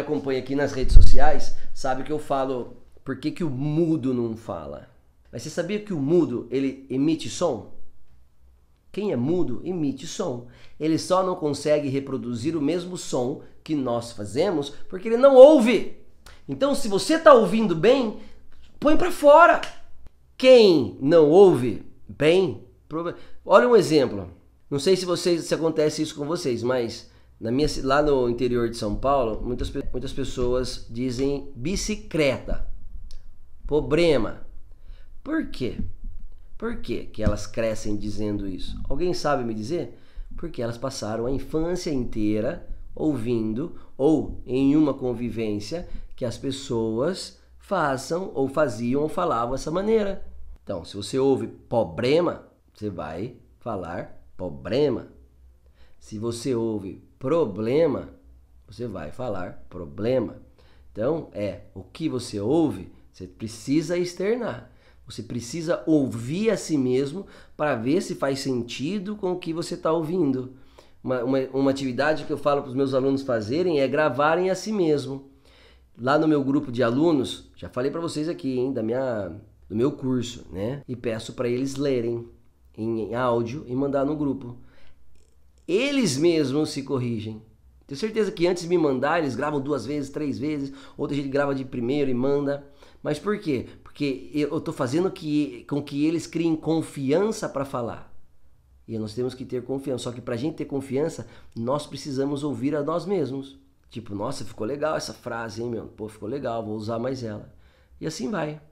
me acompanha aqui nas redes sociais sabe que eu falo por que, que o mudo não fala. Mas você sabia que o mudo ele emite som? Quem é mudo emite som. Ele só não consegue reproduzir o mesmo som que nós fazemos porque ele não ouve. Então, se você está ouvindo bem, põe para fora. Quem não ouve bem, olha um exemplo. Não sei se vocês se acontece isso com vocês, mas na minha, lá no interior de São Paulo, muitas, muitas pessoas dizem bicicleta, problema. Por quê? Por quê que elas crescem dizendo isso? Alguém sabe me dizer? Porque elas passaram a infância inteira ouvindo ou em uma convivência que as pessoas façam ou faziam ou falavam dessa maneira. Então, se você ouve problema, você vai falar problema. Se você ouve problema, você vai falar problema. Então, é o que você ouve, você precisa externar. Você precisa ouvir a si mesmo para ver se faz sentido com o que você está ouvindo. Uma, uma, uma, atividade que eu falo para os meus alunos fazerem é gravarem a si mesmo. Lá no meu grupo de alunos, já falei para vocês aqui, hein, da minha, do meu curso, né? E peço para eles lerem em, em áudio e mandar no grupo eles mesmos se corrigem. Tenho certeza que antes de me mandar, eles gravam duas vezes, três vezes, outra gente grava de primeiro e manda. Mas por quê? Porque eu estou fazendo que, com que eles criem confiança para falar. E nós temos que ter confiança. Só que para a gente ter confiança, nós precisamos ouvir a nós mesmos. Tipo, nossa, ficou legal essa frase, hein, meu? Pô, ficou legal, vou usar mais ela. E assim vai.